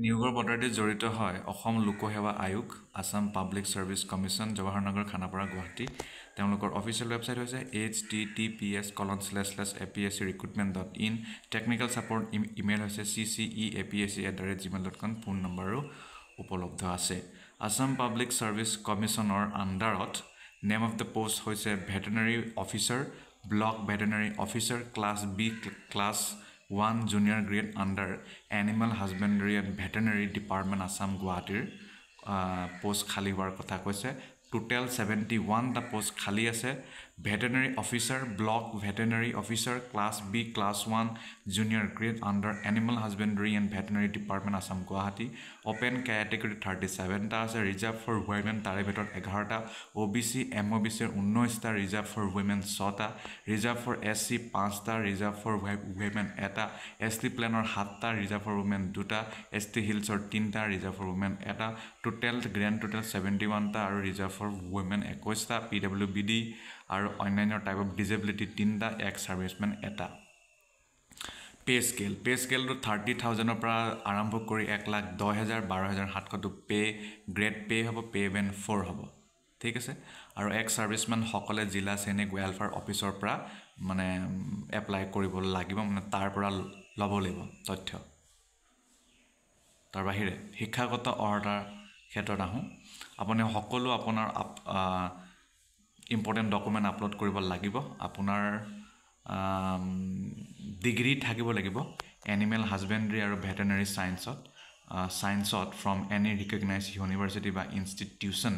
নিয়োগৰ বতৰটি জড়িত হয় অসম লোকসেৱা আয়োগ আসাম পাব্লিক সাৰ্ভিস কমিশন নগৰ খানাপাৰা গুৱাহাটী তেওঁলোকৰ অফিচিয়েল ৱেবছাইট হৈছে H T T P S colon slash A P S C recruitment dot in technical support email হৈছে C C E A P S C at the rate Gmail dot com phone নম্বৰো উপলব্ধ আছে Assam public service কমিশ্যনৰ আণ্ডাৰত name of the post হৈছে veterinary officer block veterinary officer class B class one junior grade under animal husbandry and veterinary department Assam গুৱাহাটীৰ post খালী হোৱাৰ কথা কৈছে টোটেল ছেভেণ্টি ওৱানটা পষ্ট খালী আছে veterinary officer block veterinary officer class B class one junior grade under animal husbandry and veterinary department Assam Guwahati open category thirty চেভেনটা আছে reserve for women তাৰে ভিতৰত এঘাৰটা O' B C M O' B চিৰ ঊনৈছটা reserve for women ছটা reserve for S C পাঁচটা reserve for women এটা এছ টি প্লেনৰ সাতটা ৰিজাৰ্ভ ফৰ ৱেমেন দুটা এছ টি হিলছৰ তিনিটা ৰিজাৰ্ভ ফৰ ওমেন এটা টোটেল গ্ৰেণ্ড টোটেল সেভেন্টি ওৱানটা আৰু ৰিজাৰ্ভ ফৰ ৱেমেন একৈছটা পি ডাব্লিউ বি ডি আৰু অন্যান্য টাইপ অফ ডিজেবিলিটি তিনিটা এক ছাৰ্ভিচমেন এটা পে' স্কেল পে' স্কেলটো থাৰ্টি থাউজেণ্ডৰ পৰা আৰম্ভ কৰি এক লাখ দহ হেজাৰ বাৰ হেজাৰ সাতশটো পে' গ্ৰেড পে' হ'ব পে' বেন ফ'ৰ হ'ব ঠিক আছে আৰু এক ছাৰ্ভিচমেনসকলে জিলা চেনিক ৱেলফেয়াৰ অফিচৰ পৰা মানে এপ্লাই কৰিব লাগিব মানে তাৰ পৰা ল'ব লাগিব তথ্য তাৰ বাহিৰে শিক্ষাগত অৰ্হতাৰ ক্ষেত্ৰত আহোঁ আপুনি সকলো আপোনাৰ আপ ইম্পৰ্টেণ্ট ডকুমেণ্ট আপলোড কৰিব লাগিব আপোনাৰ ডিগ্ৰী থাকিব লাগিব এনিমেল হাজবেণ্ডৰী আৰু ভেটেনেৰি ছায়েন্সত ছায়েন্সত ফ্ৰম এনি ৰিকগনাইজ ইউনিভাৰ্চিটি বা ইনষ্টিটিউচন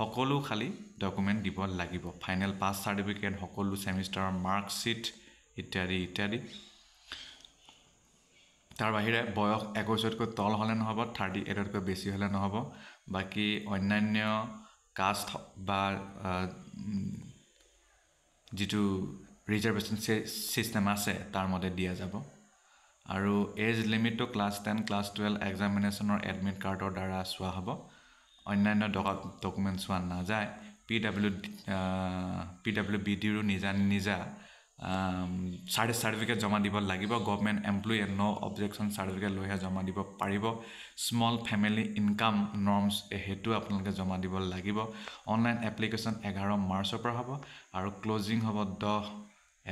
সকলো খালী ডকুমেণ্ট দিব লাগিব ফাইনেল পাছ চাৰ্টিফিকেট সকলো ছেমিষ্টাৰৰ মাৰ্কশ্বিট ইত্যাদি ইত্যাদি তাৰ বাহিৰে বয়স একৈছতকৈ তল হ'লে নহ'ব থাৰ্টি এইটতকৈ বেছি হ'লে নহ'ব বাকী অন্যান্য কাষ্ট বা যিটো ৰিজাৰ্ভেশ্যন ছিষ্টেম আছে তাৰ মতে দিয়া যাব আৰু এজ লিমিটটো ক্লাছ টেন ক্লাছ টুৱেলভ এক্সামিনেশ্যনৰ এডমিট কাৰ্ডৰ দ্বাৰা চোৱা হ'ব অন্যান্য ডকুমেণ্ট চোৱা নাযায় P W P W B ডিৰো নিজা নিজা চাৰ্টি চাৰ্টিফিকেট জমা দিব লাগিব government employee and no' objection certificate লৈহে জমা দিব পাৰিব স্মল ফেমিলি ইনকাম নৰ্মছ সেইটো আপোনালোকে জমা দিব লাগিব অনলাইন এপ্লিকেশ্যন এঘাৰ মাৰ্চৰ পৰা হ'ব আৰু ক্ল'জিং হ'ব দহ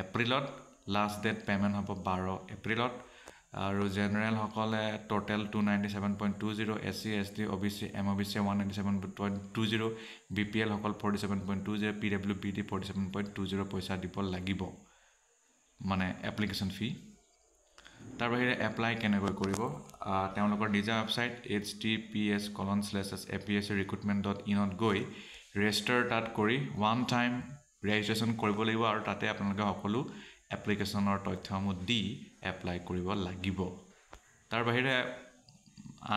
এপ্ৰিলত লাষ্ট ডেট পে'মেণ্ট হ'ব বাৰ এপ্ৰিলত আৰু জেনেৰেলসকলে total two ninety seven point two zero' S C S T O' B C M O' B C one ninety seven point two zero' B P এলসকল forty seven point two zero' P W P D forty seven point two zero' পইচা দিব লাগিব মানে application ফি তাৰ বাহিৰে apply কেনেকৈ কৰিব তেওঁলোকৰ নিজা website H T P S colon slash S A P S C recruitment dot ইনত গৈ ৰেজিষ্টাৰ তাত কৰি ওৱান টাইম ৰেজিষ্ট্ৰেশ্যন কৰিব লাগিব আৰু তাতে আপোনালোকে সকলো এপ্লিকেশ্যনৰ তথ্যসমূহ দি এপ্লাই কৰিব লাগিব তাৰ বাহিৰে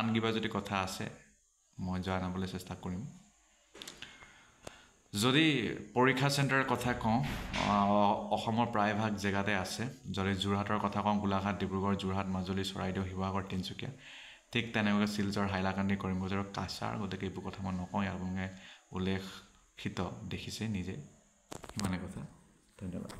আন কিবা যদি কথা আছে মই জনাবলৈ চেষ্টা কৰিম যদি পৰীক্ষা চেণ্টাৰৰ কথা কওঁ অসমৰ প্ৰায়ভাগ জেগাতে আছে যদি যোৰহাটৰ কথা কওঁ গোলাঘাট ডিব্ৰুগড় যোৰহাট মাজুলী চৰাইদেউ শিৱসাগৰ তিনিচুকীয়া ঠিক তেনেকুৱা শিলচৰ হাইলাকান্দি কৰিমগঞ্জৰ কাছাৰ গতিকে এইবোৰ কথা মই নকওঁ ইয়াৰ উল্লেখিত দেখিছে নিজে সিমানে কথা ধন্যবাদ